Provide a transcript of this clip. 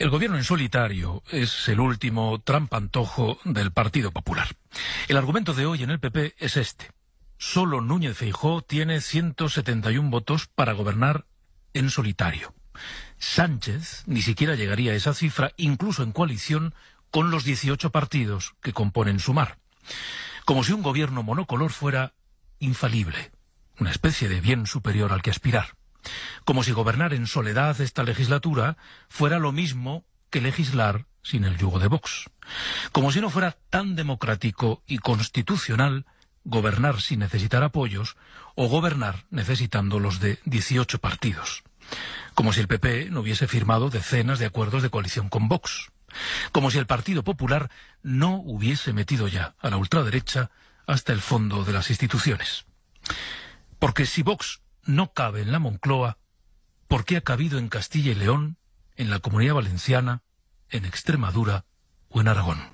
El gobierno en solitario es el último trampantojo del Partido Popular. El argumento de hoy en el PP es este. Solo Núñez Feijóo tiene 171 votos para gobernar en solitario. Sánchez ni siquiera llegaría a esa cifra, incluso en coalición con los 18 partidos que componen Sumar. Como si un gobierno monocolor fuera infalible, una especie de bien superior al que aspirar como si gobernar en soledad esta legislatura fuera lo mismo que legislar sin el yugo de Vox. Como si no fuera tan democrático y constitucional gobernar sin necesitar apoyos o gobernar necesitando los de 18 partidos. Como si el PP no hubiese firmado decenas de acuerdos de coalición con Vox. Como si el Partido Popular no hubiese metido ya a la ultraderecha hasta el fondo de las instituciones. Porque si Vox no cabe en la Moncloa, ¿Por qué ha cabido en Castilla y León, en la Comunidad Valenciana, en Extremadura o en Aragón.